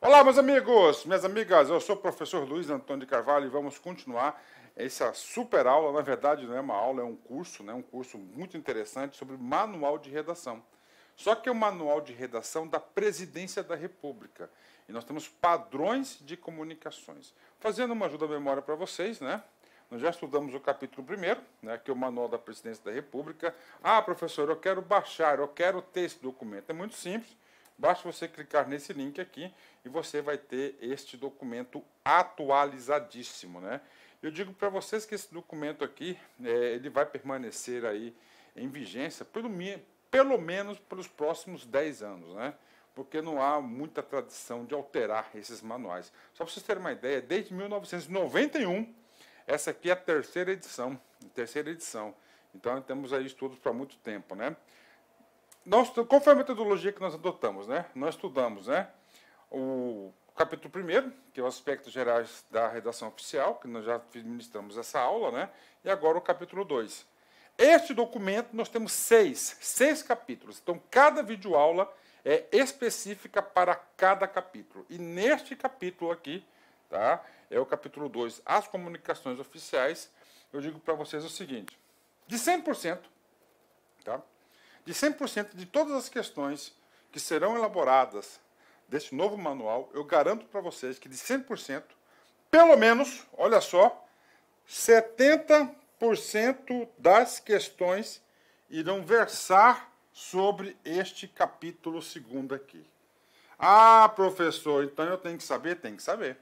Olá, meus amigos, minhas amigas, eu sou o professor Luiz Antônio de Carvalho e vamos continuar essa super aula. Na verdade, não é uma aula, é um curso, né? um curso muito interessante sobre manual de redação. Só que é um manual de redação da Presidência da República. E nós temos padrões de comunicações. Fazendo uma ajuda à memória para vocês, né? Nós já estudamos o capítulo primeiro, né, que é o Manual da Presidência da República. Ah, professor, eu quero baixar, eu quero ter esse documento. É muito simples. Basta você clicar nesse link aqui e você vai ter este documento atualizadíssimo, né? Eu digo para vocês que esse documento aqui, é, ele vai permanecer aí em vigência pelo, pelo menos pelos próximos 10 anos, né? Porque não há muita tradição de alterar esses manuais. Só para vocês terem uma ideia, desde 1991, essa aqui é a terceira edição, terceira edição. Então temos aí estudos para muito tempo, né? nós, qual foi a metodologia que nós adotamos? Né? Nós estudamos né, o capítulo 1, que é o aspectos gerais da redação oficial, que nós já ministramos essa aula, né? e agora o capítulo 2. Este documento nós temos seis, seis capítulos. Então, cada videoaula é específica para cada capítulo. E neste capítulo aqui, tá? É o capítulo 2, as comunicações oficiais. Eu digo para vocês o seguinte: de 100%, tá? de 100% de todas as questões que serão elaboradas desse novo manual, eu garanto para vocês que de 100%, pelo menos, olha só, 70% das questões irão versar sobre este capítulo segundo aqui. Ah, professor, então eu tenho que saber? Tem que saber.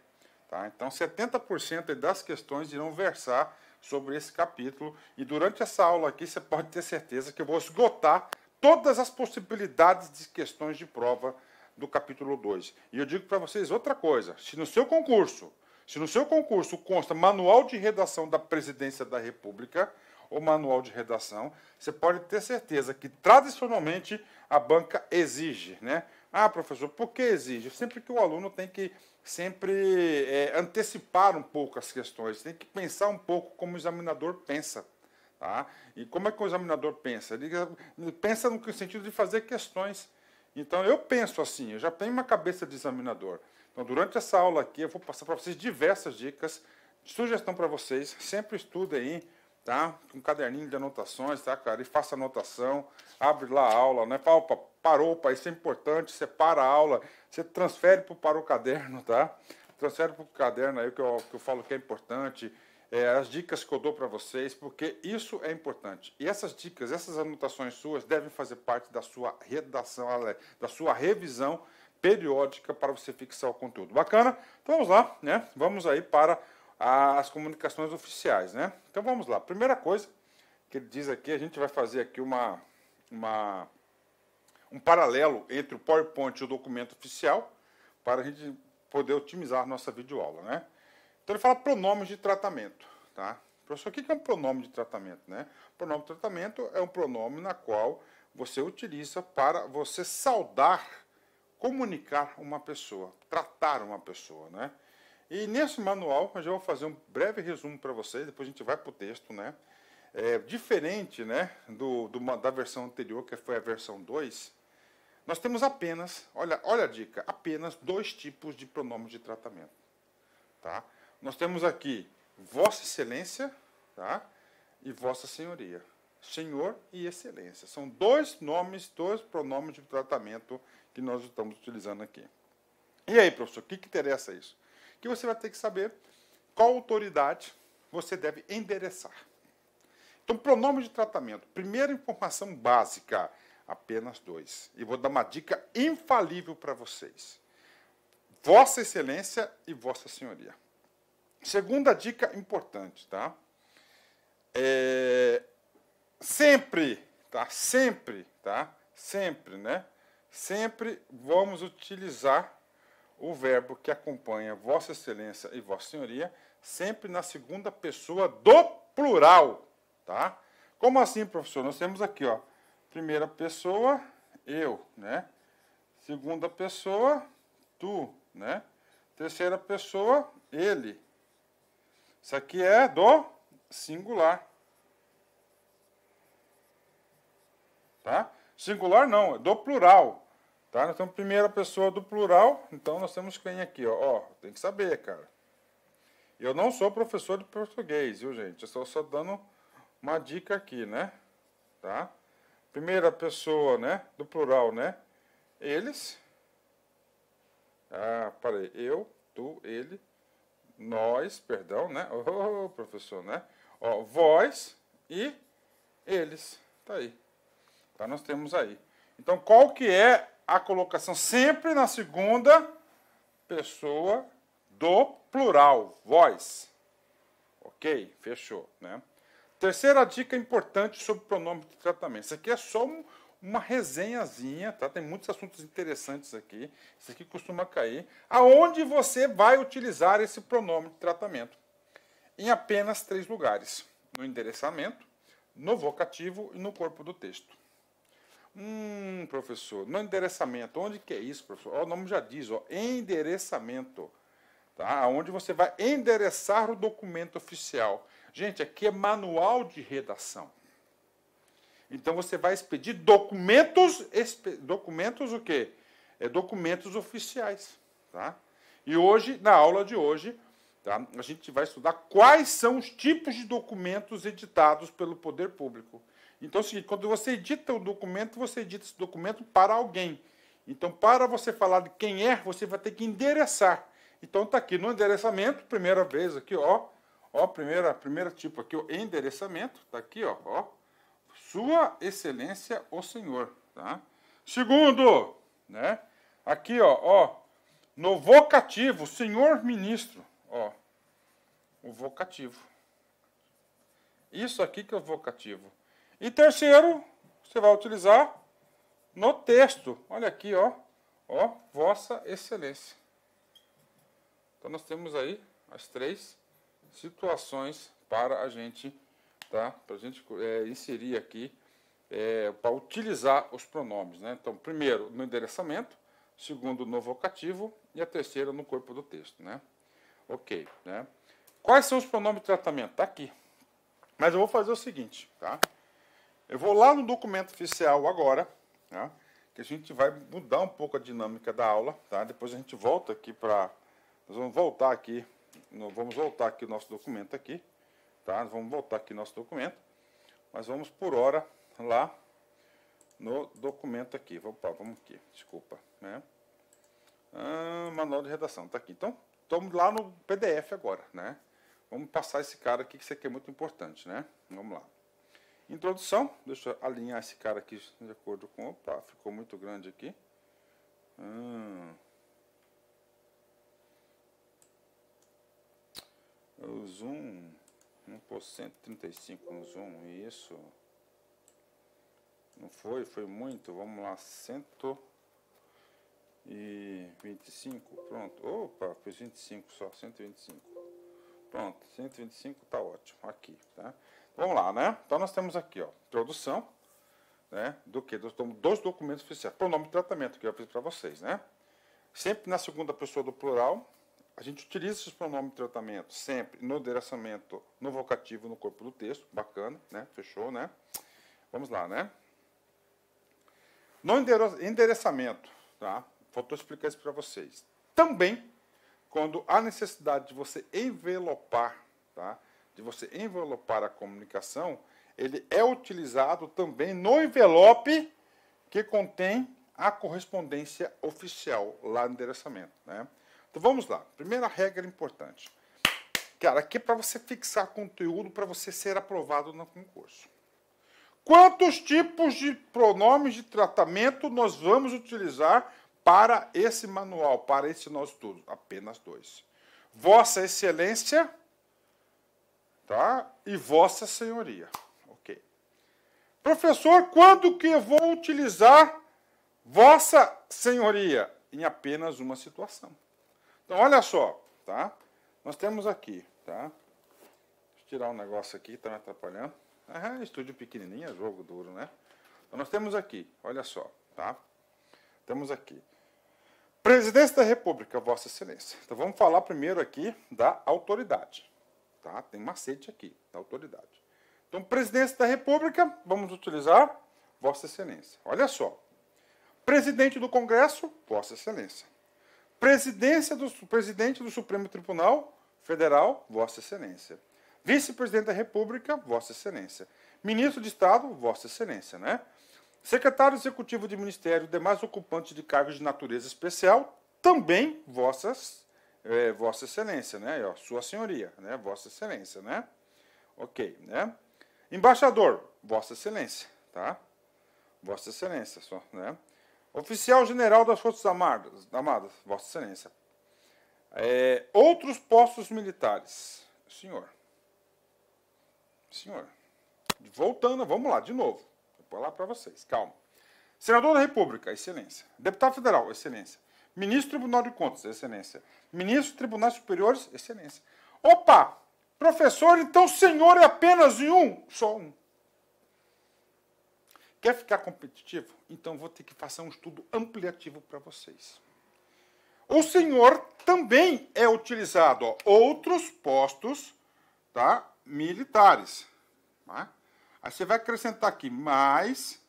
Tá? Então, 70% das questões irão versar sobre esse capítulo. E durante essa aula aqui, você pode ter certeza que eu vou esgotar todas as possibilidades de questões de prova do capítulo 2. E eu digo para vocês outra coisa: se no seu concurso, se no seu concurso consta manual de redação da presidência da República ou manual de redação, você pode ter certeza que tradicionalmente a banca exige, né? Ah, professor, por que exige? Sempre que o aluno tem que sempre é, antecipar um pouco as questões, tem que pensar um pouco como o examinador pensa. Tá? E como é que o examinador pensa? Ele pensa no sentido de fazer questões. Então, eu penso assim, eu já tenho uma cabeça de examinador. Então, durante essa aula aqui, eu vou passar para vocês diversas dicas, sugestão para vocês, sempre estuda aí, tá? Um caderninho de anotações, tá, cara? E faça anotação, abre lá a aula, né? Opa, Paropa, isso é importante, separa a aula, você transfere para o parou caderno, tá? Transfere para o caderno aí que eu, que eu falo que é importante, é, as dicas que eu dou para vocês, porque isso é importante. E essas dicas, essas anotações suas devem fazer parte da sua redação, da sua revisão periódica para você fixar o conteúdo. Bacana? Então vamos lá, né? Vamos aí para as comunicações oficiais, né? Então vamos lá. Primeira coisa que ele diz aqui, a gente vai fazer aqui uma, uma um paralelo entre o PowerPoint e o documento oficial para a gente poder otimizar nossa videoaula, né? Então ele fala pronomes de tratamento, tá? Professor, o que é um pronome de tratamento, né? pronome de tratamento é um pronome na qual você utiliza para você saudar, comunicar uma pessoa, tratar uma pessoa, né? E nesse manual, eu já vou fazer um breve resumo para vocês, depois a gente vai para o texto, né? É, diferente né, do, do, da versão anterior, que foi a versão 2, nós temos apenas, olha, olha a dica, apenas dois tipos de pronomes de tratamento. Tá? Nós temos aqui Vossa Excelência tá? e Vossa Senhoria. Senhor e Excelência. São dois nomes, dois pronomes de tratamento que nós estamos utilizando aqui. E aí, professor, o que, que interessa isso? Que você vai ter que saber qual autoridade você deve endereçar. Então, pronome de tratamento. Primeira informação básica apenas dois. E vou dar uma dica infalível para vocês. Vossa Excelência e Vossa Senhoria. Segunda dica importante, tá? É, sempre, tá? Sempre, tá? Sempre, né? Sempre vamos utilizar o verbo que acompanha Vossa Excelência e Vossa Senhoria, sempre na segunda pessoa do plural, tá? Como assim, professor? Nós temos aqui, ó, Primeira pessoa, eu, né? Segunda pessoa, tu, né? Terceira pessoa, ele. Isso aqui é do singular. Tá? Singular não, é do plural. Tá? Nós temos primeira pessoa do plural, então nós temos quem aqui, ó. ó tem que saber, cara. Eu não sou professor de português, viu, gente? Eu estou só dando uma dica aqui, né? Tá? primeira pessoa, né? Do plural, né? Eles. Ah, parei. Eu, tu, ele, nós, perdão, né? Ô, oh, professor, né? Ó, vós e eles. Tá aí. Tá, nós temos aí. Então, qual que é a colocação? Sempre na segunda pessoa do plural, vós. Ok? Fechou, né? Terceira dica importante sobre o pronome de tratamento. Isso aqui é só uma resenhazinha, tá? Tem muitos assuntos interessantes aqui. Isso aqui costuma cair. Aonde você vai utilizar esse pronome de tratamento? Em apenas três lugares: no endereçamento, no vocativo e no corpo do texto. Hum, professor, no endereçamento, onde que é isso, professor? Ó, o nome já diz, ó, endereçamento, tá? Onde você vai endereçar o documento oficial. Gente, aqui é manual de redação. Então você vai expedir documentos, documentos o quê? É documentos oficiais, tá? E hoje, na aula de hoje, tá? a gente vai estudar quais são os tipos de documentos editados pelo poder público. Então é o seguinte, quando você edita o um documento, você edita esse documento para alguém. Então, para você falar de quem é, você vai ter que endereçar. Então, está aqui no endereçamento, primeira vez aqui, ó, Ó, primeira, primeira tipo aqui, o endereçamento, tá aqui, ó, ó. Sua Excelência o Senhor, tá? Segundo, né? Aqui, ó, ó, no vocativo, senhor ministro, ó, o vocativo. Isso aqui que é o vocativo. E terceiro, você vai utilizar no texto. Olha aqui, ó, ó, vossa excelência. Então nós temos aí as três situações para a gente, tá? Para a gente é, inserir aqui, é, para utilizar os pronomes, né? Então, primeiro no endereçamento, segundo no vocativo e a terceira no corpo do texto, né? Ok, né? Quais são os pronomes de tratamento? Tá aqui. Mas eu vou fazer o seguinte, tá? Eu vou lá no documento oficial agora, né? que a gente vai mudar um pouco a dinâmica da aula, tá? Depois a gente volta aqui para... Nós vamos voltar aqui vamos voltar aqui o nosso documento aqui, tá? Vamos voltar aqui o nosso documento, mas vamos por hora lá no documento aqui. Opa, vamos aqui, desculpa, né? Ah, manual de redação, tá aqui. Então, estamos lá no PDF agora, né? Vamos passar esse cara aqui, que isso aqui é muito importante, né? Vamos lá. Introdução, deixa eu alinhar esse cara aqui de acordo com... Opa, ficou muito grande aqui. Ah. O zoom 1% 35 no zoom, isso. Não foi, foi muito. Vamos lá, 125. Pronto. Opa, fiz 25 só, 125. Pronto, 125 tá ótimo aqui, tá? Vamos lá, né? Então nós temos aqui, ó, introdução, né? Do que? Dos, dos documentos oficiais. Pronome do tratamento que eu fiz para vocês, né? Sempre na segunda pessoa do plural, a gente utiliza esses pronomes de tratamento sempre no direcionamento, no vocativo, no corpo do texto. Bacana, né? Fechou, né? Vamos lá, né? No endereçamento, tá? Faltou explicar isso para vocês. Também, quando há necessidade de você envelopar, tá? De você envelopar a comunicação, ele é utilizado também no envelope que contém a correspondência oficial lá no endereçamento, né? Então vamos lá. Primeira regra importante. Cara, aqui é para você fixar conteúdo para você ser aprovado no concurso. Quantos tipos de pronomes de tratamento nós vamos utilizar para esse manual, para esse nosso estudo? Apenas dois. Vossa Excelência, tá? E Vossa Senhoria. Ok. Professor, quando que eu vou utilizar Vossa Senhoria? Em apenas uma situação. Então, olha só, tá? Nós temos aqui, tá? Deixa eu tirar um negócio aqui, tá me atrapalhando. Aham, estúdio pequenininho, é jogo duro, né? Então, nós temos aqui, olha só, tá? Temos aqui. Presidência da República, Vossa Excelência. Então, vamos falar primeiro aqui da autoridade, tá? Tem macete aqui, da autoridade. Então, Presidência da República, vamos utilizar Vossa Excelência. Olha só. Presidente do Congresso, Vossa Excelência presidência do, presidente do Supremo Tribunal Federal, Vossa Excelência. Vice-presidente da República, Vossa Excelência. Ministro de Estado, Vossa Excelência, né? Secretário Executivo de Ministério e demais ocupantes de cargos de natureza especial, também Vossas, é, Vossa Excelência, né? Ó, sua Senhoria, né? Vossa Excelência, né? Ok, né? Embaixador, Vossa Excelência, tá? Vossa Excelência, só, né? Oficial-General das Forças Armadas, Vossa Excelência. É, outros postos militares. Senhor. Senhor. Voltando, vamos lá, de novo. Vou pôr lá para vocês, calma. Senador da República, Excelência. Deputado Federal, Excelência. Ministro do Tribunal de Contas, Excelência. Ministro do Tribunais Superiores, Excelência. Opa! Professor, então senhor é apenas um? Só um. Quer ficar competitivo? Então vou ter que fazer um estudo ampliativo para vocês. O senhor também é utilizado ó, outros postos tá, militares. Tá? Aí você vai acrescentar aqui mais,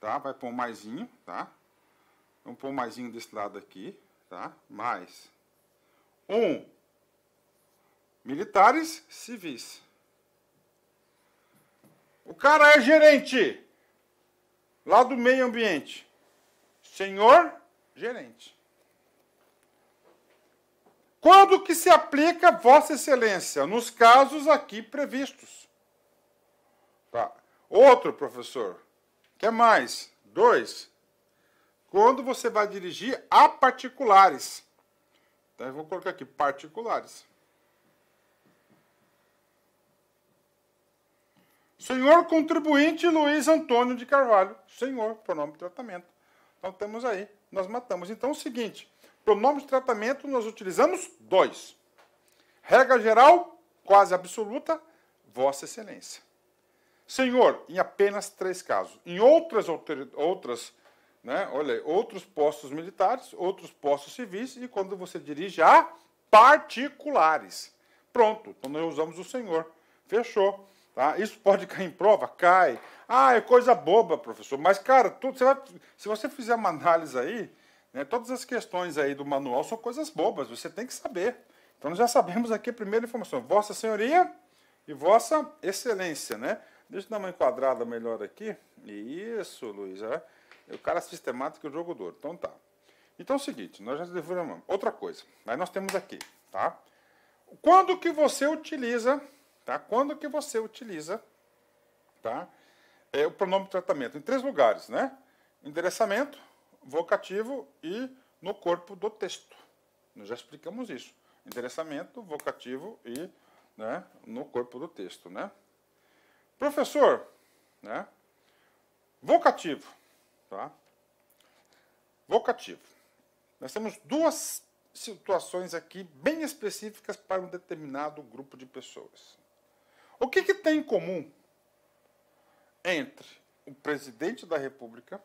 tá? Vai pôr um maisinho, tá? Vamos pôr um maisinho desse lado aqui, tá? Mais um militares civis. O cara é gerente lá do meio ambiente, senhor gerente. Quando que se aplica Vossa Excelência? Nos casos aqui previstos. Tá. Outro, professor. Quer mais? Dois. Quando você vai dirigir a particulares. Então, eu vou colocar aqui particulares. Senhor contribuinte Luiz Antônio de Carvalho. Senhor, pronome de tratamento. Então temos aí, nós matamos. Então é o seguinte, pronome de tratamento nós utilizamos dois. Regra geral, quase absoluta, Vossa Excelência. Senhor, em apenas três casos. Em outras, outras né, olha, outros postos militares, outros postos civis e quando você dirige a particulares. Pronto, então nós usamos o Senhor. Fechou. Tá? Isso pode cair em prova? Cai. Ah, é coisa boba, professor. Mas, cara, tudo, você vai, se você fizer uma análise aí, né, todas as questões aí do manual são coisas bobas, você tem que saber. Então, nós já sabemos aqui a primeira informação. Vossa Senhoria e Vossa Excelência, né? Deixa eu dar uma enquadrada melhor aqui. Isso, Luiz. É. é o cara é sistemático e o jogo duro. Então, tá. Então, é o seguinte, nós já devoramos. Outra coisa. Aí nós temos aqui, tá? Quando que você utiliza Tá? Quando que você utiliza tá? é, o pronome de tratamento? Em três lugares, né? Endereçamento, vocativo e no corpo do texto. Nós já explicamos isso. Endereçamento, vocativo e né, no corpo do texto, né? Professor, né? Vocativo, tá? Vocativo. Nós temos duas situações aqui bem específicas para um determinado grupo de pessoas. O que, que tem em comum entre o presidente da República,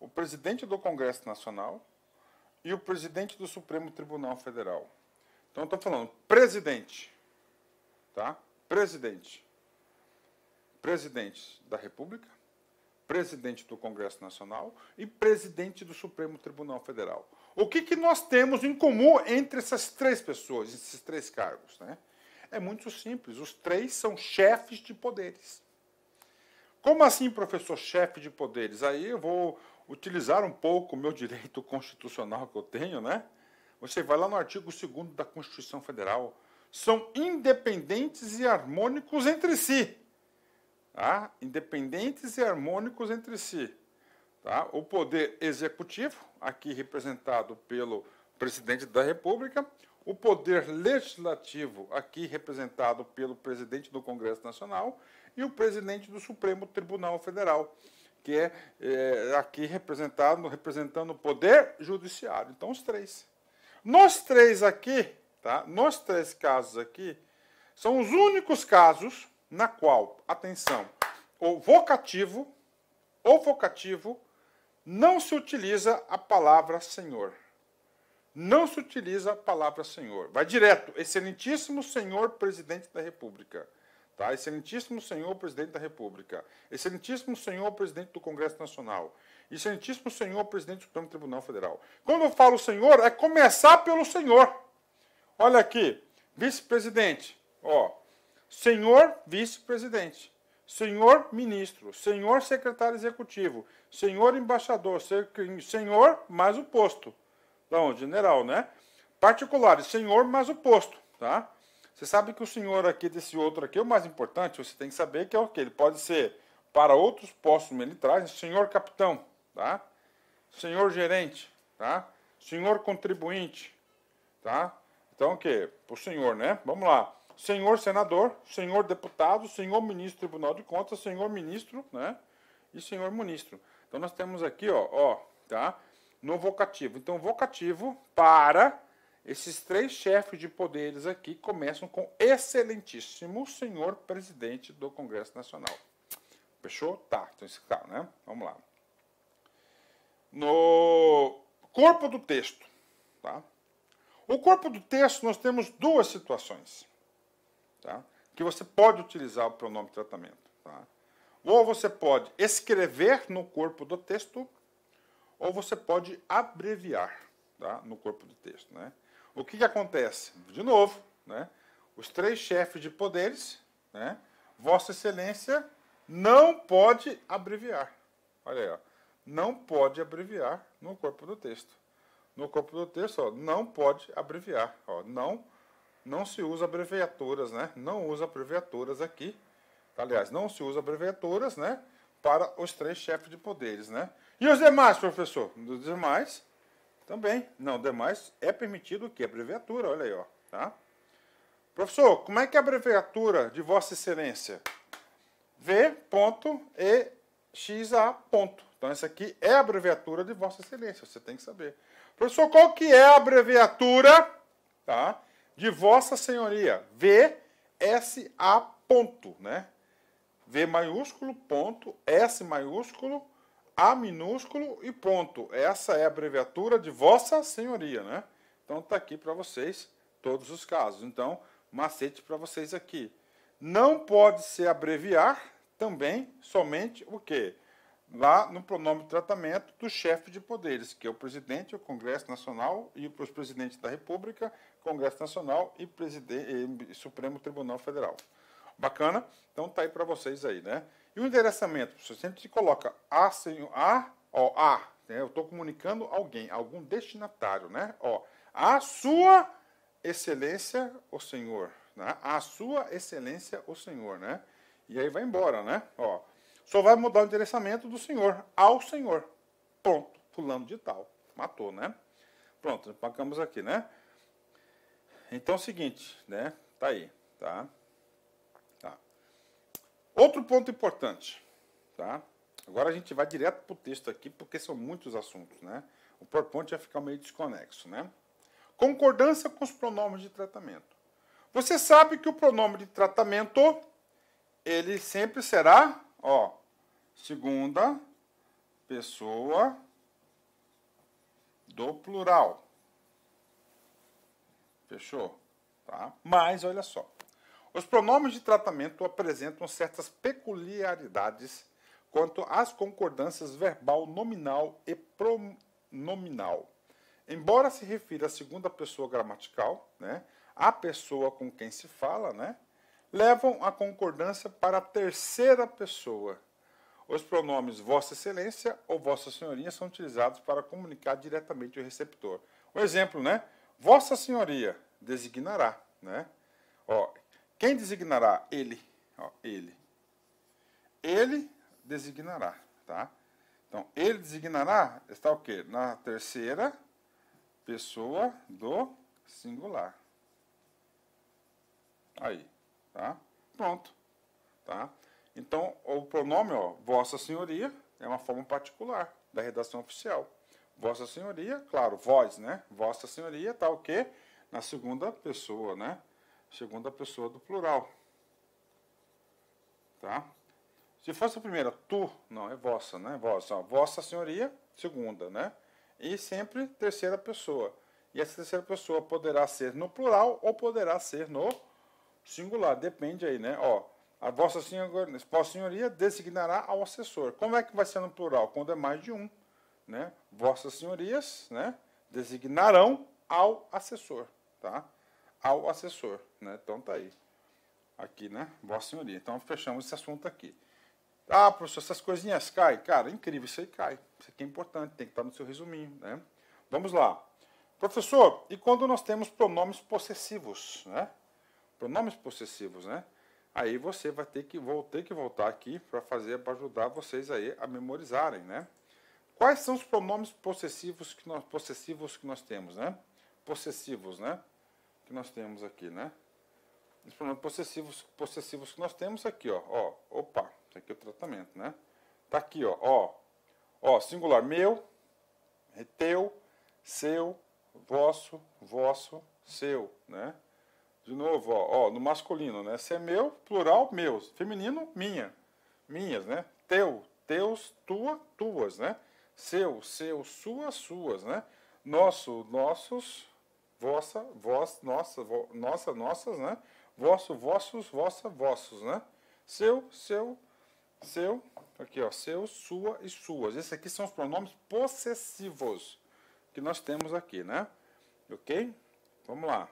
o presidente do Congresso Nacional e o presidente do Supremo Tribunal Federal? Então, estou falando presidente, tá? Presidente. Presidente da República, presidente do Congresso Nacional e presidente do Supremo Tribunal Federal. O que, que nós temos em comum entre essas três pessoas, esses três cargos, né? É muito simples. Os três são chefes de poderes. Como assim, professor, chefe de poderes? Aí eu vou utilizar um pouco o meu direito constitucional que eu tenho, né? Você vai lá no artigo 2 da Constituição Federal. São independentes e harmônicos entre si. Tá? Independentes e harmônicos entre si. Tá? O poder executivo, aqui representado pelo presidente da República, o poder legislativo, aqui representado pelo presidente do Congresso Nacional e o presidente do Supremo Tribunal Federal, que é, é aqui representado, representando o poder judiciário. Então, os três. Nos três aqui, tá? Nos três casos aqui, são os únicos casos na qual, atenção, o vocativo, o vocativo, não se utiliza a palavra Senhor não se utiliza a palavra senhor. Vai direto, excelentíssimo senhor presidente da República. Tá? Excelentíssimo senhor presidente da República. Excelentíssimo senhor presidente do Congresso Nacional. Excelentíssimo senhor presidente do Supremo Tribunal Federal. Quando eu falo senhor, é começar pelo senhor. Olha aqui, vice-presidente. Ó, senhor vice-presidente. Senhor ministro, senhor secretário executivo, senhor embaixador, senhor mais o posto. Então, general, né? Particulares, senhor mais o posto, tá? Você sabe que o senhor aqui desse outro aqui, o mais importante, você tem que saber que é o que? Ele pode ser para outros postos militares, senhor capitão, tá? Senhor gerente, tá? Senhor contribuinte, tá? Então o que? O senhor, né? Vamos lá. Senhor senador, senhor deputado, senhor ministro do Tribunal de Contas, senhor ministro, né? E senhor ministro. Então nós temos aqui, ó, ó, tá? no vocativo. Então, vocativo para esses três chefes de poderes aqui começam com excelentíssimo senhor presidente do Congresso Nacional. Fechou? Tá, então isso tá, né? Vamos lá. No corpo do texto, tá? O corpo do texto nós temos duas situações, tá? Que você pode utilizar o pronome tratamento, tá? Ou você pode escrever no corpo do texto ou você pode abreviar tá? no corpo do texto. Né? O que, que acontece? De novo, né? os três chefes de poderes, né? Vossa Excelência não pode abreviar. Olha aí, ó. não pode abreviar no corpo do texto. No corpo do texto, ó, não pode abreviar. Ó, não, não se usa abreviaturas, né? Não usa abreviaturas aqui. Aliás, não se usa abreviaturas, né? para os três chefes de poderes, né? E os demais, professor? Os demais também. Não, demais é permitido o quê? Abreviatura, olha aí, ó, tá? Professor, como é que é a abreviatura de Vossa Excelência? V. E X A. Então, essa aqui é a abreviatura de Vossa Excelência, você tem que saber. Professor, qual que é a abreviatura tá, de Vossa Senhoria? V S A. Ponto, né? V maiúsculo, ponto, S maiúsculo, A minúsculo e ponto. Essa é a abreviatura de Vossa Senhoria, né? Então tá aqui para vocês todos os casos. Então, macete para vocês aqui. Não pode se abreviar também somente o quê? Lá no pronome de tratamento do chefe de poderes, que é o presidente, o Congresso Nacional e os presidentes da República, Congresso Nacional e, e Supremo Tribunal Federal. Bacana? Então tá aí para vocês aí, né? E o endereçamento, você sempre coloca A, senhor, A, ó, A, né? eu estou comunicando alguém, algum destinatário, né? Ó, a sua excelência, o senhor, né? A sua excelência, o senhor, né? E aí vai embora, né? Ó, só vai mudar o endereçamento do senhor ao senhor. Pronto, pulando de tal. Matou, né? Pronto, pagamos aqui, né? Então é o seguinte, né? Tá aí, tá? Outro ponto importante, tá? Agora a gente vai direto para o texto aqui, porque são muitos assuntos, né? O PowerPoint vai ficar meio desconexo, né? Concordância com os pronomes de tratamento. Você sabe que o pronome de tratamento, ele sempre será, ó, segunda pessoa do plural. Fechou? Tá? Mas olha só. Os pronomes de tratamento apresentam certas peculiaridades quanto às concordâncias verbal nominal e pronominal. Embora se refira à segunda pessoa gramatical, né, a pessoa com quem se fala, né, levam a concordância para a terceira pessoa. Os pronomes Vossa Excelência ou Vossa Senhoria são utilizados para comunicar diretamente o receptor. Um exemplo, né? Vossa Senhoria designará, né? Ó, quem designará? Ele. Ó, ele. Ele designará, tá? Então, ele designará está o quê? Na terceira pessoa do singular. Aí, tá? Pronto, tá? Então, o pronome, ó, Vossa Senhoria, é uma forma particular da redação oficial. Vossa Senhoria, claro, vós, né? Vossa Senhoria está o quê? Na segunda pessoa, né? segunda pessoa do plural. Tá? Se fosse a primeira, tu, não, é vossa, né? Vossa, vossa senhoria, segunda, né? E sempre terceira pessoa. E essa terceira pessoa poderá ser no plural ou poderá ser no singular, depende aí, né? Ó, a vossa Senhora, vossa senhoria designará ao assessor. Como é que vai ser no plural? Quando é mais de um, né? Vossas senhorias, né? Designarão ao assessor, tá? ao assessor, né? Então tá aí. Aqui, né? Vossa Senhoria. Então fechamos esse assunto aqui. Ah, professor, essas coisinhas caem? Cara, é incrível, isso aí cai. Isso aqui é importante, tem que estar no seu resuminho, né? Vamos lá. Professor, e quando nós temos pronomes possessivos, né? Pronomes possessivos, né? Aí você vai ter que, vou ter que voltar aqui para fazer, para ajudar vocês aí a memorizarem, né? Quais são os pronomes possessivos que nós, possessivos que nós temos, né? Possessivos, né? que nós temos aqui, né? Os pronomes possessivos, possessivos que nós temos aqui, ó. ó opa, isso aqui é o tratamento, né? Tá aqui, ó, ó. Ó, singular, meu, é teu, seu, vosso, vosso, seu, né? De novo, ó, ó, no masculino, né? Se é meu, plural, meus. Feminino, minha. Minhas, né? Teu, teus, tua, tuas, né? Seu, seu, sua, suas, né? Nosso, nossos, vossa, vós, nossa, vo, nossa, nossas, né? Vosso, vossos, vossa, vossos, né? Seu, seu, seu, aqui ó, seu, sua e suas. Esses aqui são os pronomes possessivos que nós temos aqui, né? Ok? Vamos lá.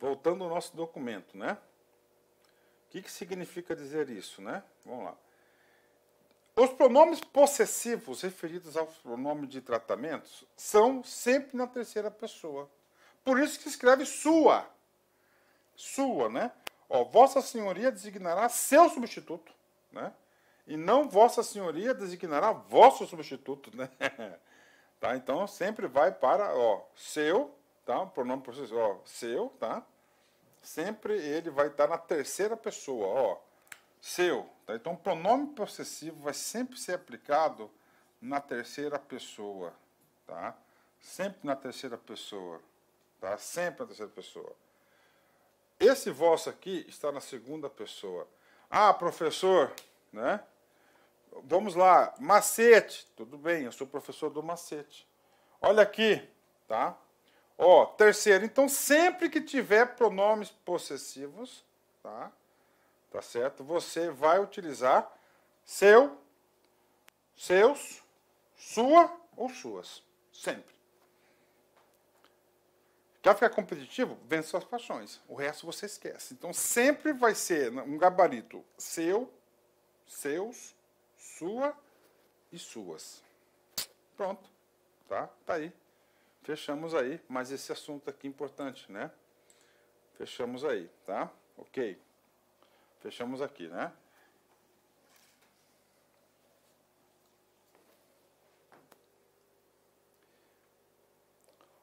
Voltando ao nosso documento, né? O que, que significa dizer isso, né? Vamos lá. Os pronomes possessivos referidos ao pronome de tratamentos são sempre na terceira pessoa. Por isso que escreve sua. Sua, né? Ó, Vossa Senhoria designará seu substituto, né? E não Vossa Senhoria designará vosso substituto, né? tá? Então sempre vai para, ó, seu, tá? Pronome possessivo, ó, seu, tá? Sempre ele vai estar na terceira pessoa, ó seu. Tá? Então, o pronome possessivo vai sempre ser aplicado na terceira pessoa, tá? Sempre na terceira pessoa, tá? Sempre na terceira pessoa. Esse vosso aqui está na segunda pessoa. Ah, professor, né? Vamos lá, macete. Tudo bem, eu sou professor do macete. Olha aqui, tá? Ó, terceiro. Então, sempre que tiver pronomes possessivos, tá? tá certo? Você vai utilizar seu, seus, sua ou suas, sempre. Quer ficar competitivo? Vence suas paixões. O resto você esquece. Então sempre vai ser um gabarito seu, seus, sua e suas. Pronto. Tá? Tá aí. Fechamos aí, mas esse assunto aqui é importante, né? Fechamos aí, tá? OK. Fechamos aqui, né?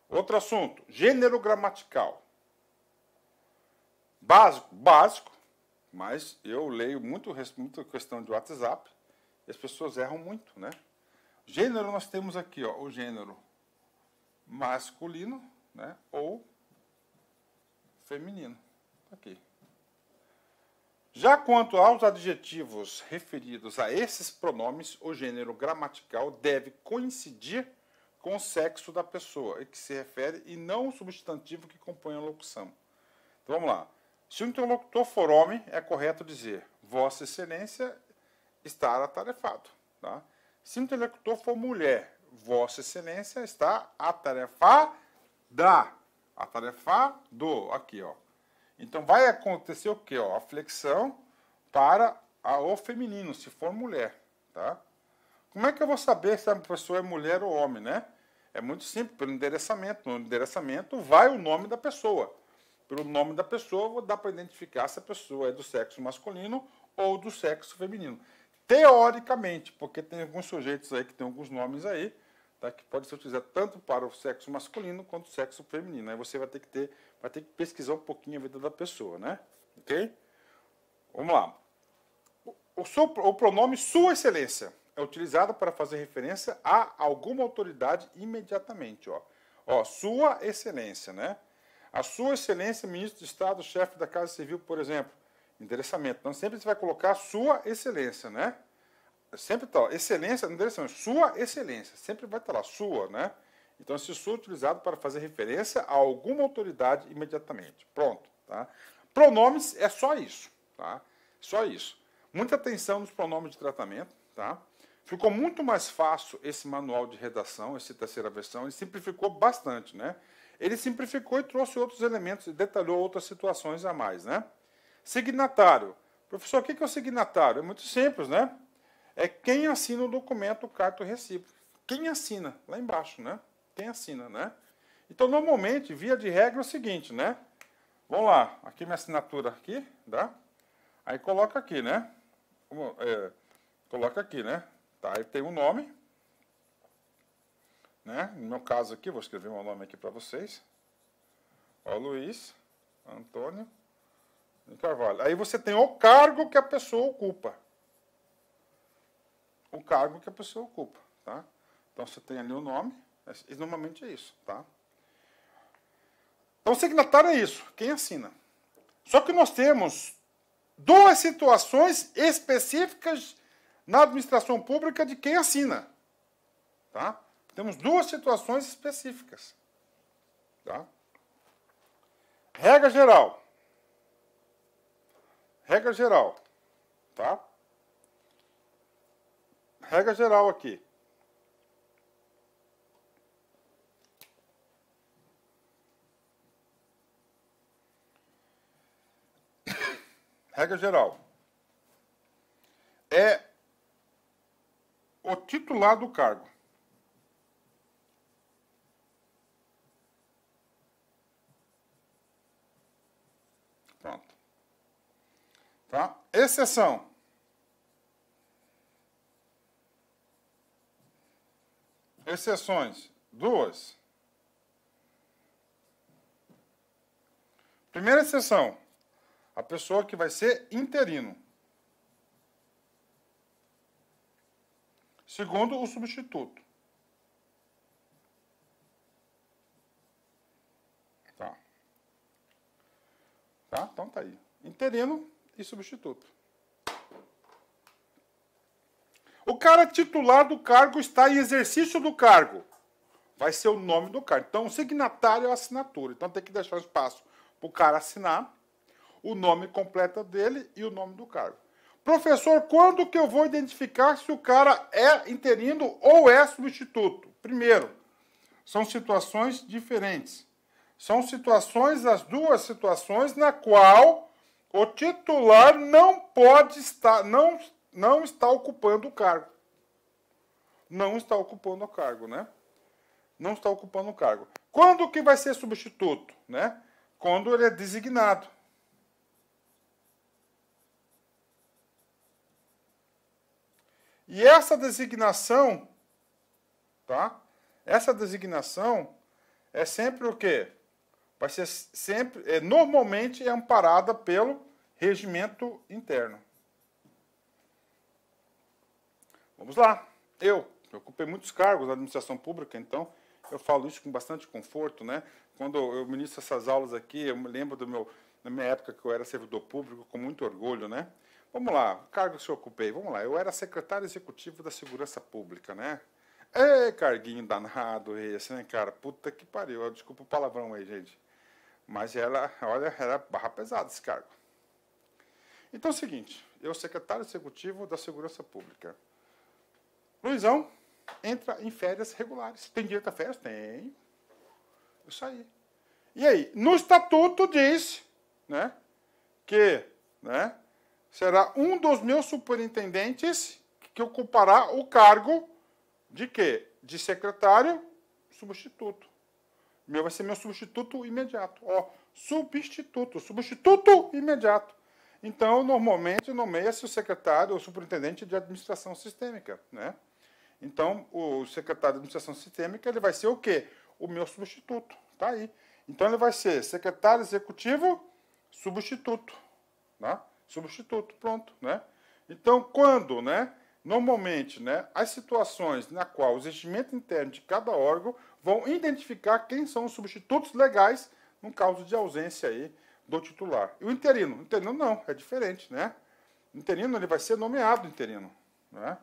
Outro assunto, gênero gramatical. Básico, básico, mas eu leio muito, muita questão de WhatsApp e as pessoas erram muito, né? Gênero nós temos aqui, ó, o gênero masculino, né, ou feminino. Tá aqui. Já quanto aos adjetivos referidos a esses pronomes, o gênero gramatical deve coincidir com o sexo da pessoa a que se refere e não o substantivo que compõe a locução. Então vamos lá. Se o interlocutor for homem, é correto dizer Vossa Excelência está atarefado. Tá? Se o interlocutor for mulher, Vossa Excelência está atarefada. Atarefado. Aqui, ó. Então vai acontecer o quê? Ó, a flexão para a, o feminino, se for mulher, tá? Como é que eu vou saber se a pessoa é mulher ou homem, né? É muito simples, pelo endereçamento. No endereçamento vai o nome da pessoa. Pelo nome da pessoa, vou dar para identificar se a pessoa é do sexo masculino ou do sexo feminino. Teoricamente, porque tem alguns sujeitos aí que tem alguns nomes aí, tá? que pode ser utilizado tanto para o sexo masculino quanto o sexo feminino. Aí você vai ter que ter vai ter que pesquisar um pouquinho a vida da pessoa, né? Ok? Vamos lá. O, o, o pronome Sua Excelência é utilizado para fazer referência a alguma autoridade imediatamente, ó. Ó, Sua Excelência, né? A Sua Excelência, Ministro de Estado, Chefe da Casa Civil, por exemplo. Endereçamento. Então sempre você vai colocar Sua Excelência, né? Sempre tá, ó, Excelência, endereçamento. Sua Excelência. Sempre vai estar tá lá, Sua, né? Então, se sou é utilizado para fazer referência a alguma autoridade imediatamente. Pronto. Tá? Pronomes é só isso. Tá? Só isso. Muita atenção nos pronomes de tratamento. Tá? Ficou muito mais fácil esse manual de redação, essa terceira versão. Ele simplificou bastante. Né? Ele simplificou e trouxe outros elementos e detalhou outras situações a mais. Né? Signatário. Professor, o que é o signatário? É muito simples, né? É quem assina o documento, o carto recíproco. Quem assina? Lá embaixo, né? tem assina né? Então, normalmente, via de regra é o seguinte, né? Vamos lá, aqui minha assinatura aqui, tá? Aí coloca aqui, né? É, coloca aqui, né? Tá, aí tem o um nome, né? No meu caso aqui, vou escrever meu nome aqui para vocês. Ó, Luiz Antônio de Carvalho. Aí você tem o cargo que a pessoa ocupa. O cargo que a pessoa ocupa, tá? Então você tem ali o nome, é, normalmente é isso, tá? Então, o signatário é isso, quem assina. Só que nós temos duas situações específicas na administração pública de quem assina. Tá? Temos duas situações específicas. Tá? Regra geral. Regra geral. Tá? Regra geral aqui. regra geral, é o titular do cargo. Pronto. Tá? Exceção. Exceções. Duas. Primeira exceção a pessoa que vai ser interino. Segundo, o substituto. Tá. Tá? Então tá aí. Interino e substituto. O cara titular do cargo está em exercício do cargo. Vai ser o nome do cargo. Então, o signatário é a assinatura. Então, tem que deixar espaço para o cara assinar o nome completo dele e o nome do cargo. Professor, quando que eu vou identificar se o cara é interino ou é substituto? Primeiro, são situações diferentes. São situações, as duas situações, na qual o titular não pode estar, não, não está ocupando o cargo. Não está ocupando o cargo, né? Não está ocupando o cargo. Quando que vai ser substituto, né? Quando ele é designado. E essa designação, tá? Essa designação é sempre o quê? Vai ser sempre, é, normalmente é amparada pelo regimento interno. Vamos lá. Eu, eu ocupei muitos cargos na administração pública, então eu falo isso com bastante conforto, né? Quando eu ministro essas aulas aqui, eu me lembro do meu, da minha época que eu era servidor público com muito orgulho, né? Vamos lá, o cargo que eu ocupei, vamos lá, eu era secretário executivo da Segurança Pública, né? É, carguinho danado esse, né, cara? Puta que pariu, desculpa o palavrão aí, gente. Mas ela, olha, era barra pesada esse cargo. Então é o seguinte, eu secretário executivo da Segurança Pública. Luizão entra em férias regulares. Tem direito a férias? Tem. Eu saí. E aí, no estatuto diz, né, que, né, será um dos meus superintendentes que ocupará o cargo de quê? De secretário substituto. Meu vai ser meu substituto imediato. Ó, substituto, substituto imediato. Então, normalmente nomeia-se o secretário ou superintendente de administração sistêmica, né? Então, o secretário de administração sistêmica, ele vai ser o quê? O meu substituto, tá aí. Então, ele vai ser secretário executivo substituto, tá? substituto, pronto, né? Então, quando, né, normalmente, né, as situações na qual o exigimento interno de cada órgão vão identificar quem são os substitutos legais no caso de ausência aí do titular. E o interino? O interino não, é diferente, né? O interino, ele vai ser nomeado interino, né?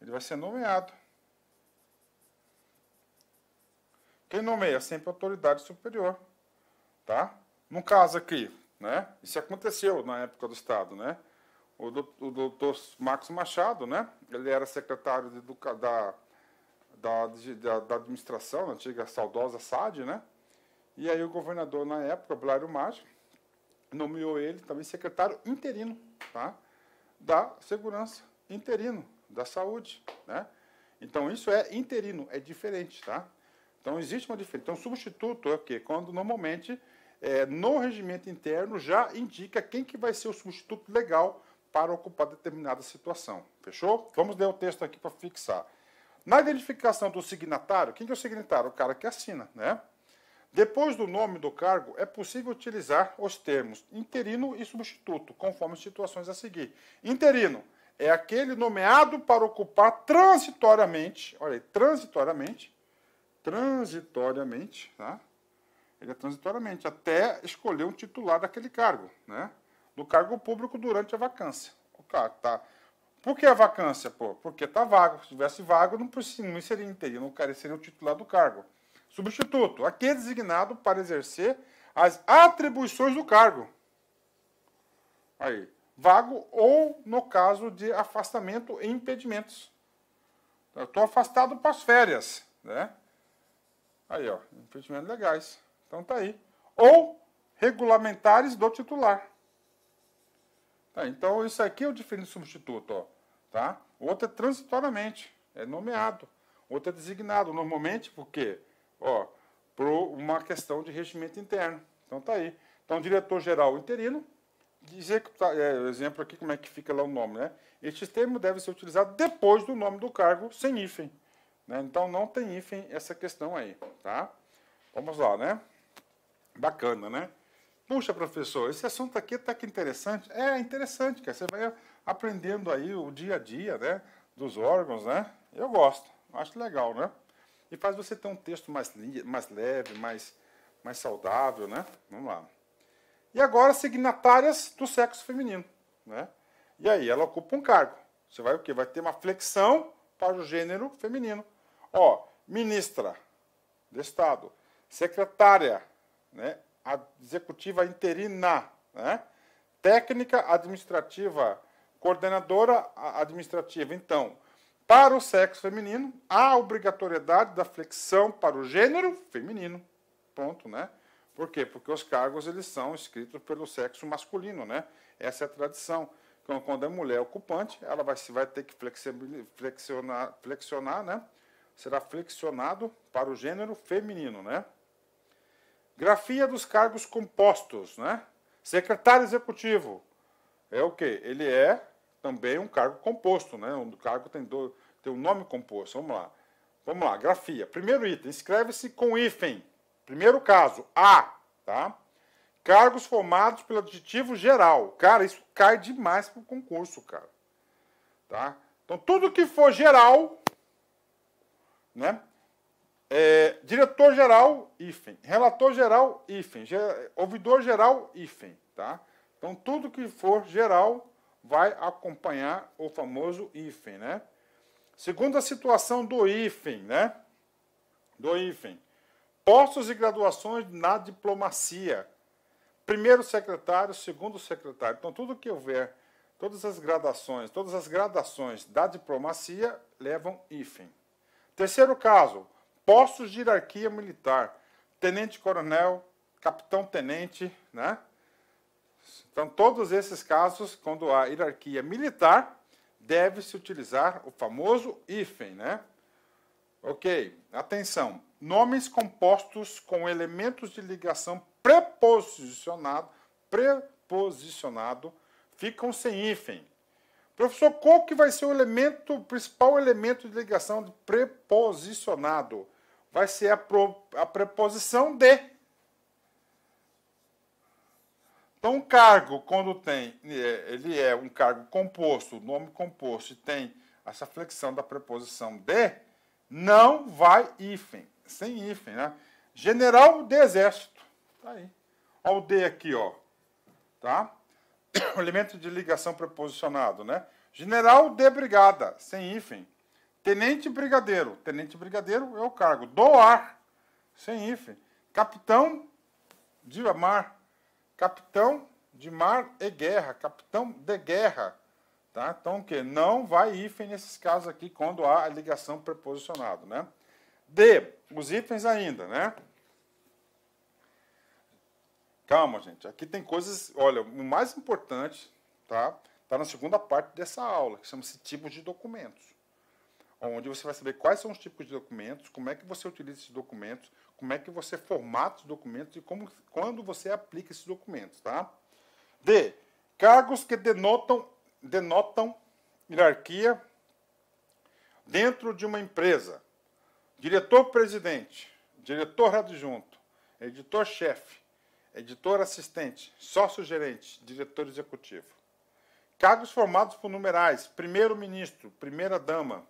Ele vai ser nomeado. Quem nomeia? Sempre a autoridade superior, tá? No caso aqui, né? Isso aconteceu na época do Estado. Né? O, o doutor Marcos Machado, né? ele era secretário de, da, da, da, da, administração, na antiga saudosa SAD, né? e aí o governador na época, Blário Maggi, nomeou ele também secretário interino tá? da segurança, interino da saúde. Né? Então, isso é interino, é diferente, tá? Então, existe uma diferença. Então, substituto é o quê? Quando, normalmente, é, no regimento interno já indica quem que vai ser o substituto legal para ocupar determinada situação. Fechou? Vamos ler o texto aqui para fixar. Na identificação do signatário, quem que é o signatário? O cara que assina, né? Depois do nome do cargo, é possível utilizar os termos interino e substituto, conforme as situações a seguir. Interino é aquele nomeado para ocupar transitoriamente, olha aí, transitoriamente, transitoriamente, tá? Ele é transitoriamente, até escolher um titular daquele cargo, né? Do cargo público durante a vacância. O cara tá. Por que a vacância, pô? Porque tá vago. Se tivesse vago, não, não seria interino, o cara seria o titular do cargo. Substituto, aqui é designado para exercer as atribuições do cargo. Aí, vago ou no caso de afastamento e impedimentos. Eu estou afastado para as férias, né? Aí, ó, impedimentos legais. Então tá aí. Ou regulamentares do titular. Tá, então isso aqui é o defino substituto, ó, tá? Outro é transitoriamente, é nomeado. Outro é designado, normalmente porque, ó, por uma questão de regimento interno. Então tá aí. Então diretor-geral interino, executar, é, exemplo aqui como é que fica lá o nome, né? Este termo deve ser utilizado depois do nome do cargo, sem hífen. Né? Então não tem hífen essa questão aí, tá? Vamos lá, né? Bacana, né? Puxa, professor, esse assunto aqui tá que interessante. É interessante, que Você vai aprendendo aí o dia a dia, né? Dos órgãos, né? Eu gosto, acho legal, né? E faz você ter um texto mais, mais leve, mais, mais saudável, né? Vamos lá. E agora, signatárias do sexo feminino, né? E aí, ela ocupa um cargo. Você vai o quê? Vai ter uma flexão para o gênero feminino. Ó, ministra de Estado, secretária né? executiva interina, né? técnica administrativa, coordenadora administrativa. Então, para o sexo feminino, há obrigatoriedade da flexão para o gênero feminino. Ponto, né? Por quê? Porque os cargos eles são escritos pelo sexo masculino, né? Essa é a tradição. Então, quando a mulher é ocupante, ela vai, vai ter que flexionar, flexionar, né? Será flexionado para o gênero feminino, né? Grafia dos cargos compostos, né? Secretário executivo é o que? Ele é também um cargo composto, né? Um cargo tem, do, tem um nome composto. Vamos lá. Vamos lá, grafia. Primeiro item, escreve-se com hífen. Primeiro caso, A, tá? Cargos formados pelo adjetivo geral. Cara, isso cai demais pro concurso, cara. Tá? Então, tudo que for geral, né? É, Diretor-geral, hífen. Relator-geral, hífen. Ouvidor-geral, hífen. Tá? Então, tudo que for geral vai acompanhar o famoso hífen, né? Segunda situação do hífen, né? Do hífen. Postos e graduações na diplomacia. Primeiro secretário, segundo secretário. Então, tudo que houver, todas as gradações, todas as gradações da diplomacia levam hífen. Terceiro caso, postos de hierarquia militar, tenente-coronel, capitão-tenente, né? Então, todos esses casos, quando há hierarquia militar, deve-se utilizar o famoso hífen, né? Ok, atenção. Nomes compostos com elementos de ligação preposicionado, preposicionado ficam sem hífen. Professor, qual que vai ser o elemento, o principal elemento de ligação de preposicionado? Vai ser a, pro, a preposição de. Então, um cargo, quando tem, é, ele é um cargo composto, nome composto, e tem essa flexão da preposição de, não vai hífen, sem hífen, né? General de Exército, tá aí. Olha o D aqui, ó, tá? elemento de ligação preposicionado, né? General de brigada, sem hífen. Tenente brigadeiro, tenente brigadeiro é o cargo. Do ar, sem hífen. Capitão de mar, capitão de mar e guerra, capitão de guerra. Tá? Então, o que? Não vai hífen nesses casos aqui quando há ligação preposicionado, né? D, os itens ainda, né? Calma, gente. Aqui tem coisas. Olha, o mais importante, tá? Tá na segunda parte dessa aula, que chama-se tipos de documentos. Onde você vai saber quais são os tipos de documentos, como é que você utiliza esses documentos, como é que você formata os documentos e como, quando você aplica esses documentos, tá? D. Cargos que denotam, denotam hierarquia dentro de uma empresa. Diretor-presidente, diretor adjunto, editor-chefe, editor assistente, sócio-gerente, diretor executivo. Cargos formados por numerais, primeiro-ministro, primeira-dama.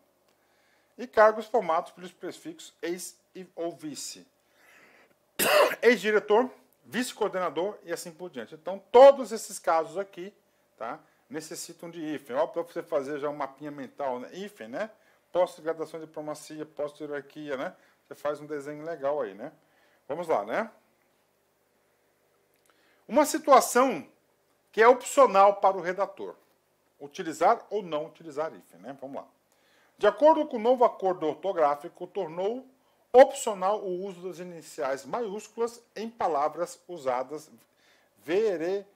E cargos formados pelos prefixos ex ou vice. Ex-diretor, vice-coordenador e assim por diante. Então, todos esses casos aqui tá, necessitam de hífen. Ó, para você fazer já um mapinha mental, né? hífen, né? Pós-graduação de diplomacia, pós-hierarquia, né? Você faz um desenho legal aí, né? Vamos lá, né? Uma situação que é opcional para o redator, utilizar ou não utilizar if, né? Vamos lá. De acordo com o novo acordo ortográfico, tornou opcional o uso das iniciais maiúsculas em palavras usadas vere,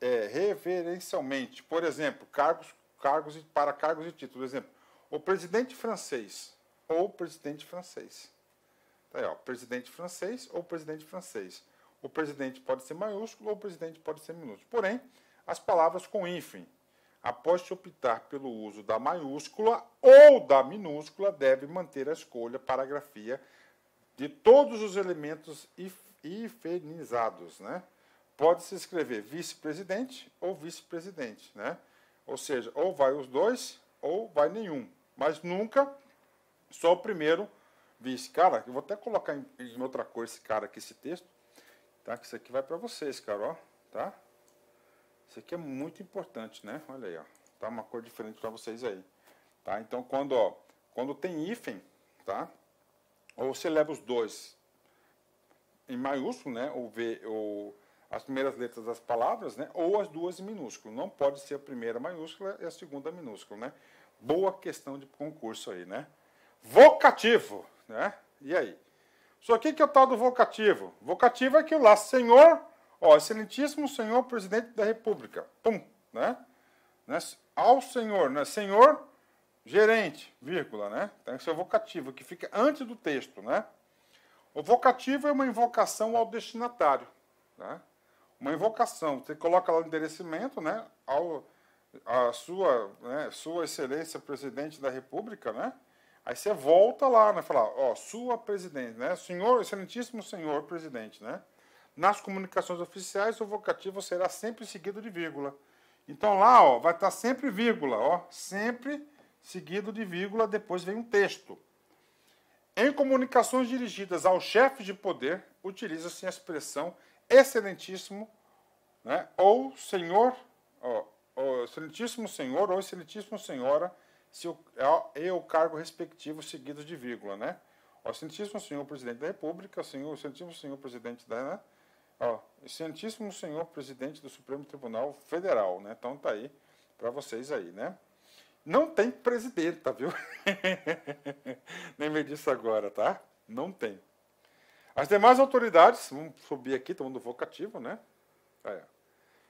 é, reverencialmente. Por exemplo, cargos, cargos para cargos e títulos. Exemplo, o presidente francês ou presidente francês. Tá aí, ó, presidente francês ou presidente francês o presidente pode ser maiúsculo ou o presidente pode ser minúsculo. Porém, as palavras com hífen, após se optar pelo uso da maiúscula ou da minúscula, deve manter a escolha para a grafia de todos os elementos hifenizados, né? Pode-se escrever vice-presidente ou vice-presidente, né? Ou seja, ou vai os dois ou vai nenhum, mas nunca só o primeiro vice. Cara, eu vou até colocar em outra cor esse cara aqui, esse texto, Tá? Que isso aqui vai para vocês, cara, ó. Tá? Isso aqui é muito importante, né? Olha aí, ó. Tá uma cor diferente para vocês aí. Tá? Então, quando, ó, quando tem hífen, tá? Ou você leva os dois em maiúsculo, né? Ou V, ou as primeiras letras das palavras, né? Ou as duas em minúsculo. Não pode ser a primeira maiúscula e a segunda minúscula, né? Boa questão de concurso aí, né? Vocativo, né? E aí? Só que que é o tal do vocativo? Vocativo é aquilo lá, senhor, ó, excelentíssimo senhor presidente da república. Pum, né? né? Ao senhor, né? Senhor gerente, vírgula, né? Tem que ser o vocativo, que fica antes do texto, né? O vocativo é uma invocação ao destinatário, né? Uma invocação, você coloca lá o endereçamento, né? Ao, a sua, né? sua excelência presidente da república, né? Aí você volta lá, né? Falar, ó, sua presidente, né? Senhor, excelentíssimo senhor presidente, né? Nas comunicações oficiais, o vocativo será sempre seguido de vírgula. Então lá, ó, vai estar sempre vírgula, ó, sempre seguido de vírgula, depois vem um texto. Em comunicações dirigidas ao chefe de poder, utiliza-se a expressão excelentíssimo, né? Ou senhor, ó, ó, excelentíssimo senhor ou excelentíssimo senhora, se o, é, e o cargo respectivo seguido de vírgula, né? Ó, Santíssimo Senhor Presidente da República, senhor, Santíssimo Senhor Presidente da, né? Ó, Santíssimo Senhor Presidente do Supremo Tribunal Federal, né? Então tá aí para vocês aí, né? Não tem presidenta, viu? me disse agora, tá? Não tem. As demais autoridades, vamos subir aqui, tomando vocativo, né? Aí, ó.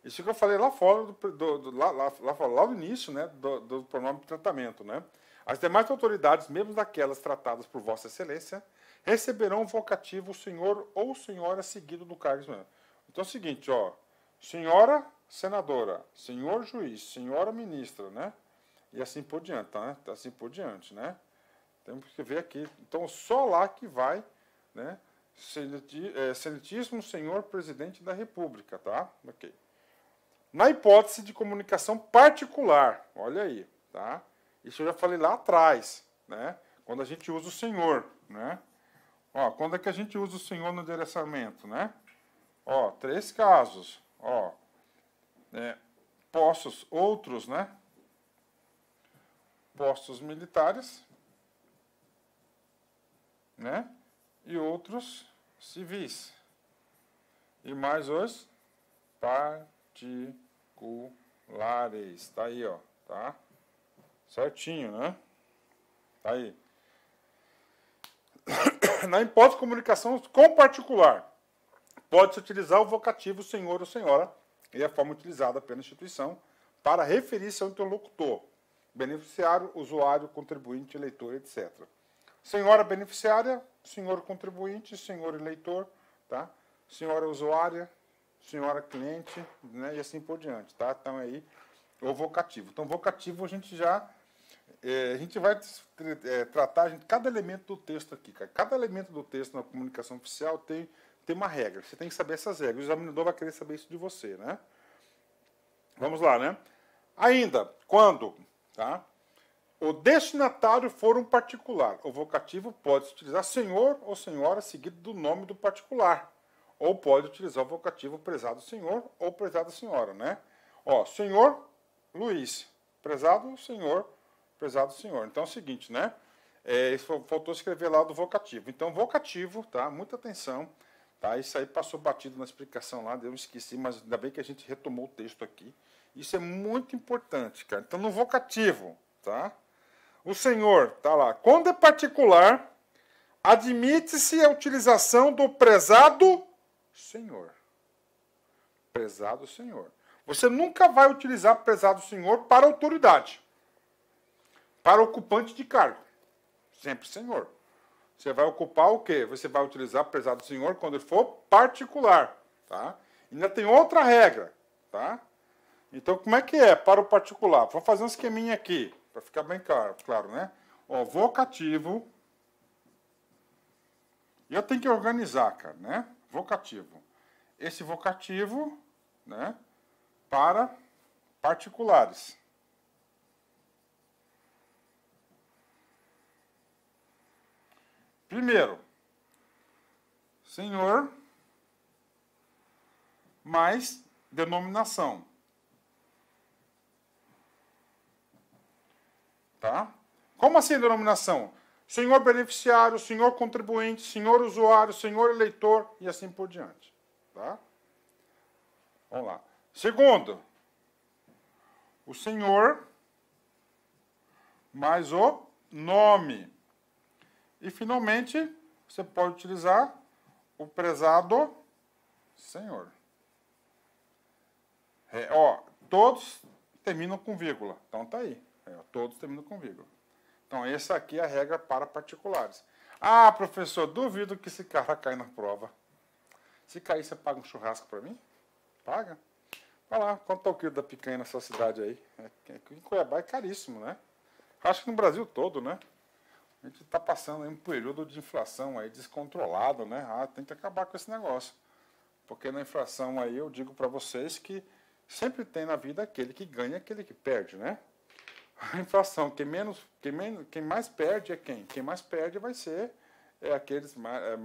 Isso que eu falei lá fora, do, do, do lá, lá, lá, no início, né, do, do pronome tratamento, né? As demais autoridades, mesmo daquelas tratadas por Vossa Excelência, receberão o vocativo senhor ou senhora seguido do cargo. Então é o seguinte, ó, senhora senadora, senhor juiz, senhora ministra, né? E assim por diante, tá, né? Assim por diante, né? Temos que ver aqui. Então, só lá que vai, né? Excelentíssimo eh, senhor presidente da República, tá? Ok. Na hipótese de comunicação particular, olha aí, tá? Isso eu já falei lá atrás, né? Quando a gente usa o Senhor, né? Ó, quando é que a gente usa o Senhor no endereçamento, né? Ó, três casos, ó. É, postos outros, né? Postos militares, né? E outros civis. E mais os particulares particulares. Tá aí, ó, tá? Certinho, né? Tá aí. Na hipótese de comunicação com particular, pode-se utilizar o vocativo senhor ou senhora, e é a forma utilizada pela instituição, para referir-se ao interlocutor, beneficiário, usuário, contribuinte, eleitor, etc. Senhora beneficiária, senhor contribuinte, senhor eleitor, tá? Senhora usuária, senhora cliente, né, e assim por diante, tá? Então aí, o vocativo. Então, vocativo a gente já é, a gente vai é, tratar gente, cada elemento do texto aqui, cara. Cada elemento do texto na comunicação oficial tem, tem uma regra. Você tem que saber essas regras. O examinador vai querer saber isso de você, né? Vamos lá, né? Ainda, quando tá? o destinatário for um particular, o vocativo pode se utilizar senhor ou senhora seguido do nome do particular. Ou pode utilizar o vocativo prezado senhor ou prezada senhora, né? Ó, senhor Luiz, prezado senhor, prezado senhor. Então é o seguinte, né? É, faltou escrever lá do vocativo. Então, vocativo, tá? Muita atenção, tá? Isso aí passou batido na explicação lá, eu esqueci, mas ainda bem que a gente retomou o texto aqui. Isso é muito importante, cara. Então, no vocativo, tá? O senhor, tá lá. Quando é particular, admite-se a utilização do prezado Senhor. Prezado Senhor. Você nunca vai utilizar prezado Senhor para autoridade, para ocupante de cargo. Sempre Senhor. Você vai ocupar o quê? Você vai utilizar prezado Senhor quando for particular, tá? Ainda tem outra regra, tá? Então, como é que é para o particular? Vou fazer um esqueminha aqui, para ficar bem claro, claro né? Ó, vocativo. E eu tenho que organizar, cara, né? vocativo. Esse vocativo né, para particulares. Primeiro, senhor mais denominação. Tá? Como assim denominação? senhor beneficiário, senhor contribuinte, senhor usuário, senhor eleitor e assim por diante. Tá? Vamos lá. Segundo, o senhor mais o nome. E finalmente, você pode utilizar o prezado senhor. É, ó, todos terminam com vírgula. Então tá aí. É, todos terminam com vírgula. Então, essa aqui é a regra para particulares. Ah, professor, duvido que esse cara caia na prova. Se cair, você paga um churrasco para mim? Paga? Vai lá, quanto é o quilo da picanha nessa cidade aí? É, é, em Cuiabá é caríssimo, né? Acho que no Brasil todo, né? A gente está passando um período de inflação aí descontrolado, né? Ah, tem que acabar com esse negócio. Porque na inflação aí eu digo para vocês que sempre tem na vida aquele que ganha e aquele que perde, né? a inflação. Quem, menos, quem, menos, quem mais perde é quem? Quem mais perde vai ser é, aqueles mais, é,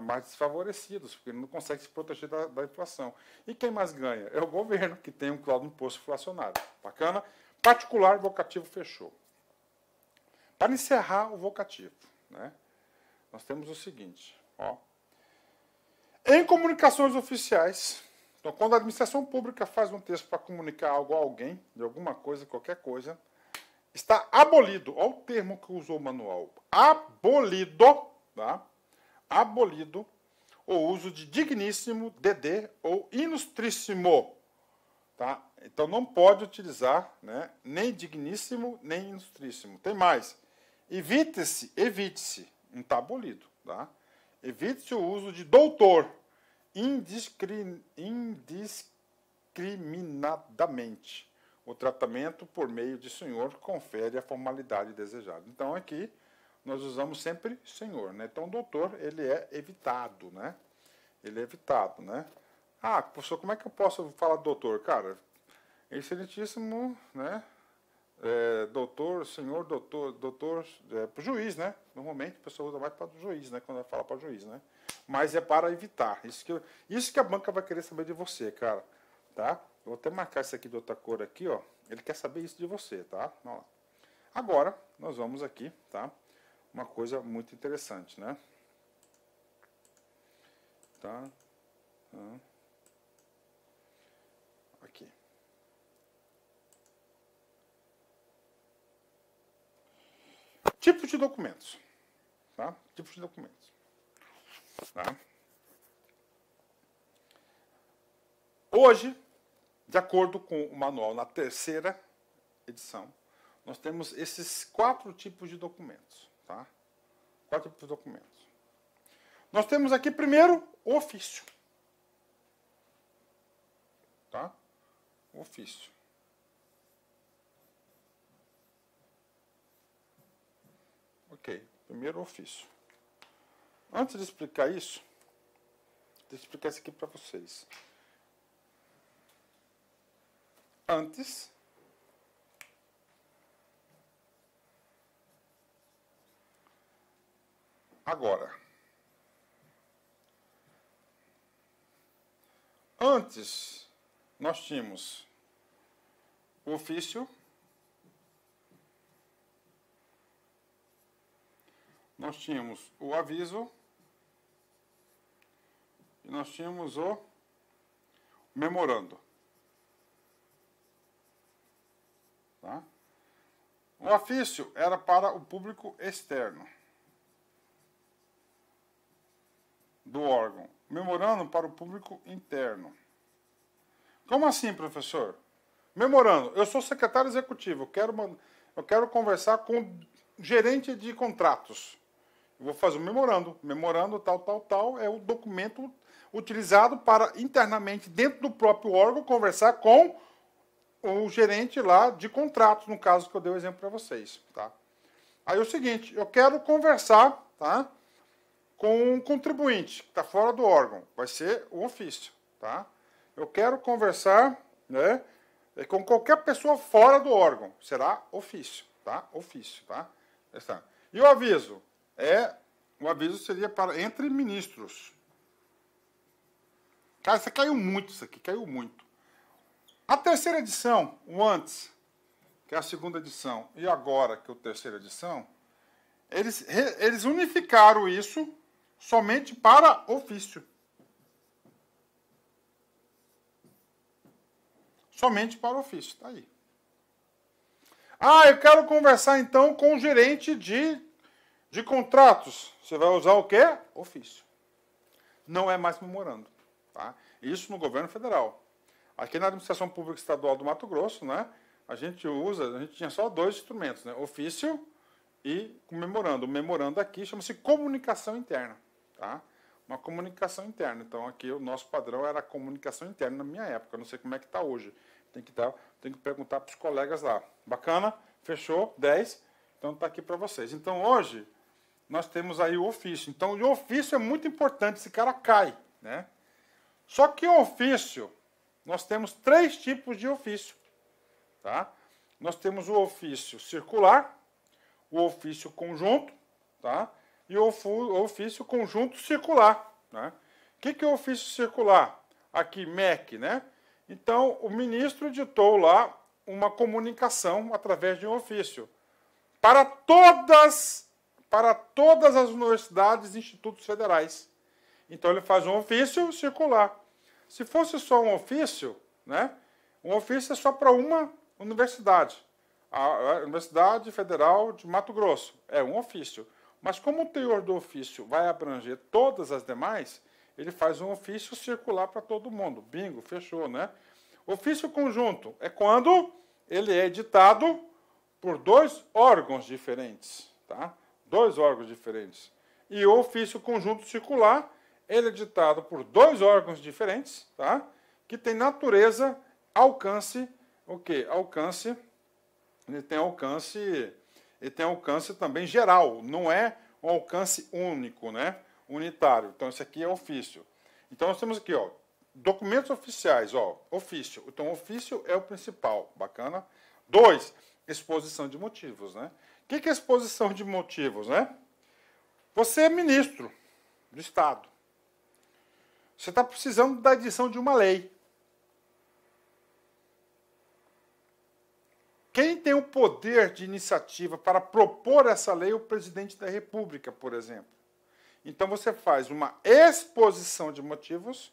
mais desfavorecidos, porque não consegue se proteger da, da, inflação. E quem mais ganha? É o governo, que tem um claro imposto inflacionário. Bacana? Particular, vocativo fechou. Para encerrar o vocativo, né, nós temos o seguinte. Ó, em comunicações oficiais, então, quando a administração pública faz um texto para comunicar algo a alguém, de alguma coisa, qualquer coisa, está abolido, olha o termo que usou o manual, abolido, tá? abolido o uso de digníssimo, DD ou ilustríssimo. Tá? Então não pode utilizar né, nem digníssimo, nem ilustríssimo. Tem mais. Evite-se, evite-se, não está abolido. Tá? Evite-se o uso de doutor indiscriminadamente o tratamento por meio de senhor confere a formalidade desejada. Então aqui nós usamos sempre senhor, né? Então doutor, ele é evitado, né? Ele é evitado, né? Ah, professor, como é que eu posso falar doutor? Cara, excelentíssimo, né? É, doutor, senhor, doutor, doutor, é, para o juiz, né? Normalmente a pessoa usa mais para o juiz, né? Quando ela fala para o juiz, né? Mas é para evitar. Isso que, isso que a banca vai querer saber de você, cara, tá? Vou até marcar esse aqui de outra cor aqui, ó. Ele quer saber isso de você, tá? Agora, nós vamos aqui, tá? Uma coisa muito interessante, né? Tá? Hum. Aqui. Tipos de documentos. Tá? Tipos de documentos. Tá? Hoje, de acordo com o manual, na terceira edição, nós temos esses quatro tipos de documentos. Tá? Quatro tipos de documentos. Nós temos aqui, primeiro, o ofício. Tá? O ofício. Ok, primeiro ofício. Antes de explicar isso, deixa eu explicar isso aqui para vocês antes agora. Antes nós tínhamos o ofício, nós tínhamos o aviso e nós tínhamos o memorando. O ofício era para o público externo do órgão, memorando para o público interno. Como assim, professor? Memorando, eu sou secretário executivo, eu quero, eu quero conversar com o gerente de contratos. Eu vou fazer um memorando. Memorando, tal, tal, tal, é o documento utilizado para internamente, dentro do próprio órgão, conversar com o gerente lá de contratos, no caso que eu dei o exemplo para vocês, tá? Aí é o seguinte, eu quero conversar, tá? Com um contribuinte que está fora do órgão, vai ser o ofício, tá? Eu quero conversar, né? É, com qualquer pessoa fora do órgão, será ofício, tá? Ofício, tá? tá? E o aviso é, o aviso seria para entre ministros. Cara, isso caiu muito, isso aqui caiu muito. A terceira edição, o antes, que é a segunda edição, e agora, que é a terceira edição, eles, eles unificaram isso somente para ofício. Somente para ofício, está aí. Ah, eu quero conversar então com o gerente de, de contratos. Você vai usar o quê? Ofício. Não é mais memorando. Tá? Isso no governo federal. Aqui na administração pública estadual do Mato Grosso, né, a gente usa, a gente tinha só dois instrumentos, né, ofício e comemorando. O memorando aqui chama-se comunicação interna, tá? Uma comunicação interna. Então aqui o nosso padrão era a comunicação interna na minha época. Eu não sei como é que está hoje. Tem que dar, tá, tem que perguntar para os colegas lá. Bacana? Fechou? 10? Então está aqui para vocês. Então hoje nós temos aí o ofício. Então o ofício é muito importante, esse cara cai, né? Só que o ofício nós temos três tipos de ofício. Tá? Nós temos o ofício circular, o ofício conjunto tá? e o ofício conjunto circular. Né? O que, que é o ofício circular? Aqui, MEC. Né? Então, o ministro ditou lá uma comunicação através de um ofício para todas, para todas as universidades e institutos federais. Então, ele faz um ofício circular se fosse só um ofício, né, um ofício é só para uma universidade, a Universidade Federal de Mato Grosso. É um ofício. Mas como o teor do ofício vai abranger todas as demais, ele faz um ofício circular para todo mundo. Bingo, fechou, né? Ofício conjunto é quando ele é editado por dois órgãos diferentes, tá? Dois órgãos diferentes. E o ofício conjunto circular ele é ditado por dois órgãos diferentes, tá? que tem natureza, alcance, o quê? Alcance, ele tem alcance, ele tem alcance também geral, não é um alcance único, né? unitário. Então, esse aqui é ofício. Então, nós temos aqui, ó, documentos oficiais, ó, ofício. Então, ofício é o principal, bacana. Dois, exposição de motivos, né? O que, que é exposição de motivos, né? Você é ministro do Estado. Você está precisando da edição de uma lei. Quem tem o poder de iniciativa para propor essa lei é o presidente da República, por exemplo. Então você faz uma exposição de motivos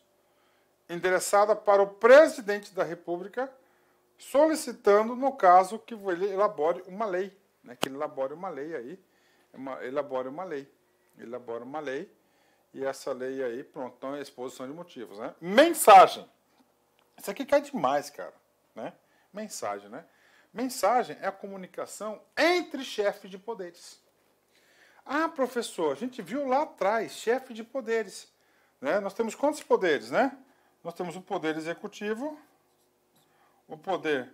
endereçada para o presidente da República, solicitando, no caso, que ele elabore uma lei, né? que ele elabore uma lei aí, é uma, elabore uma lei, elabore uma lei e essa lei aí, pronto, então é exposição de motivos, né? Mensagem. Isso aqui cai demais, cara, né? Mensagem, né? Mensagem é a comunicação entre chefes de poderes. Ah, professor, a gente viu lá atrás, chefe de poderes. Né? Nós temos quantos poderes, né? Nós temos o poder executivo, o poder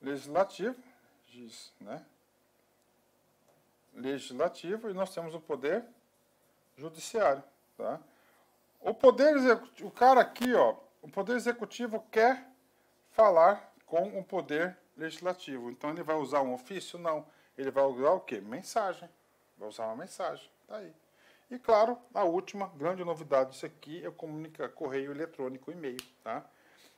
legislativo, né? legislativo e nós temos o poder judiciário. Tá? O poder executivo, o cara aqui, ó, o poder executivo quer falar com o poder legislativo. Então ele vai usar um ofício? Não. Ele vai usar o quê? Mensagem. Vai usar uma mensagem. Tá aí. E claro, a última grande novidade disso aqui é o comunica correio eletrônico, e-mail, tá?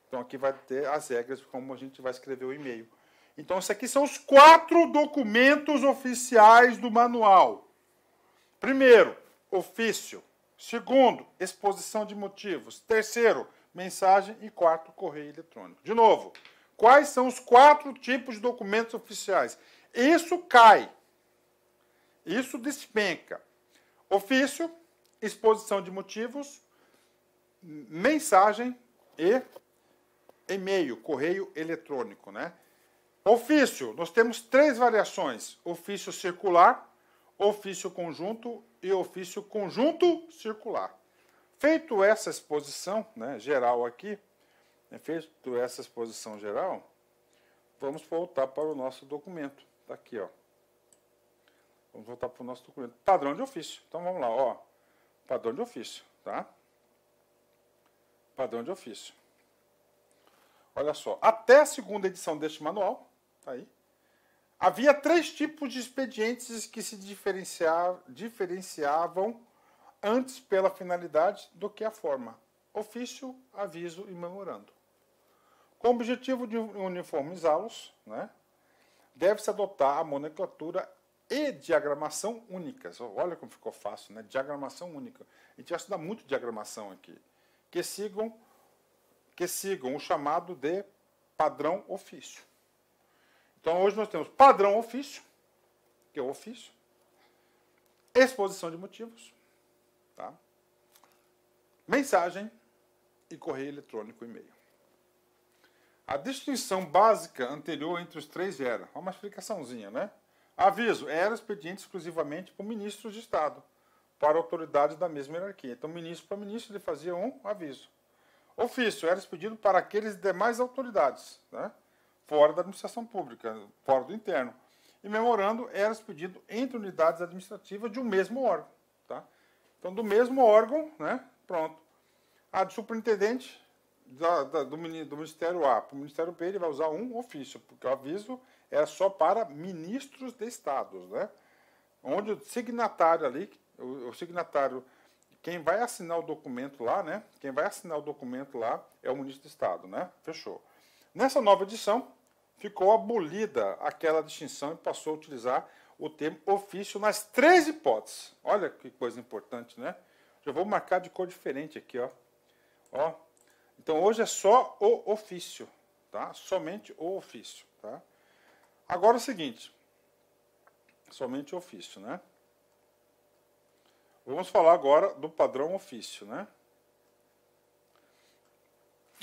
Então aqui vai ter as regras como a gente vai escrever o e-mail. Então, isso aqui são os quatro documentos oficiais do manual. Primeiro, ofício. Segundo, exposição de motivos. Terceiro, mensagem. E quarto, correio eletrônico. De novo, quais são os quatro tipos de documentos oficiais? Isso cai. Isso despenca. Ofício, exposição de motivos, mensagem e e-mail, correio eletrônico, né? Ofício, nós temos três variações: ofício circular, ofício conjunto e ofício conjunto circular. Feito essa exposição né, geral aqui, né, feito essa exposição geral, vamos voltar para o nosso documento. Está aqui, ó. Vamos voltar para o nosso documento. Padrão de ofício. Então vamos lá, ó. Padrão de ofício, tá? Padrão de ofício. Olha só, até a segunda edição deste manual, Tá aí. Havia três tipos de expedientes que se diferenciavam antes pela finalidade do que a forma: ofício, aviso e memorando. Com o objetivo de uniformizá-los, né, deve-se adotar a nomenclatura e diagramação únicas. Oh, olha como ficou fácil, né? Diagramação única. A gente vai estudar muito diagramação aqui. Que sigam, que sigam o chamado de padrão ofício. Então hoje nós temos padrão ofício, que é o ofício, exposição de motivos, tá? mensagem e correio eletrônico e-mail. A distinção básica anterior entre os três era, uma explicaçãozinha, né? Aviso, era expediente exclusivamente para ministros de Estado, para autoridades da mesma hierarquia. Então, ministro para ministro, ele fazia um aviso. Ofício, era expedido para aqueles demais autoridades, né? fora da administração pública, fora do interno. E memorando era expedido entre unidades administrativas de um mesmo órgão. Tá? Então, do mesmo órgão, né? pronto. A de superintendente da, da, do, do, Ministério A para o Ministério B, ele vai usar um ofício, porque o aviso é só para ministros de estados, né? Onde o signatário ali, o, o signatário quem vai assinar o documento lá, né? Quem vai assinar o documento lá é o ministro de Estado, né? Fechou. Nessa nova edição, ficou abolida aquela distinção e passou a utilizar o termo ofício nas três hipóteses. Olha que coisa importante, né? Já vou marcar de cor diferente aqui, ó. Ó. Então hoje é só o ofício, tá? Somente o ofício, tá? Agora é o seguinte, somente o ofício, né? Vamos falar agora do padrão ofício, né?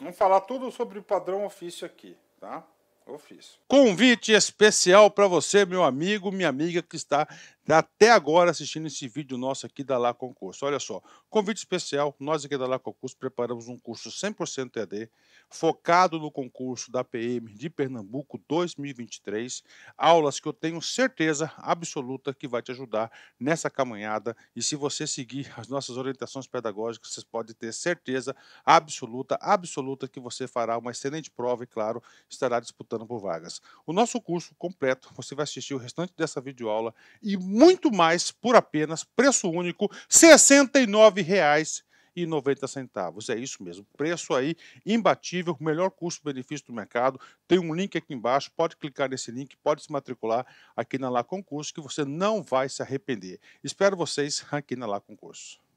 Vamos falar tudo sobre o padrão ofício aqui, tá? Ofício. Convite especial para você, meu amigo, minha amiga que está até agora assistindo esse vídeo nosso aqui da Lá Concurso. Olha só, convite especial, nós aqui da Lá Concurso preparamos um curso 100% EAD, focado no concurso da PM de Pernambuco 2023, aulas que eu tenho certeza absoluta que vai te ajudar nessa caminhada e se você seguir as nossas orientações pedagógicas, você pode ter certeza absoluta, absoluta que você fará uma excelente prova e, claro, estará disputando por vagas. O nosso curso completo, você vai assistir o restante dessa videoaula e muito mais por apenas preço único R$ 69,90. e centavos. É isso mesmo, preço aí imbatível, melhor custo-benefício do mercado. Tem um link aqui embaixo, pode clicar nesse link, pode se matricular aqui na Lá Concurso que você não vai se arrepender. Espero vocês aqui na Lá Concurso.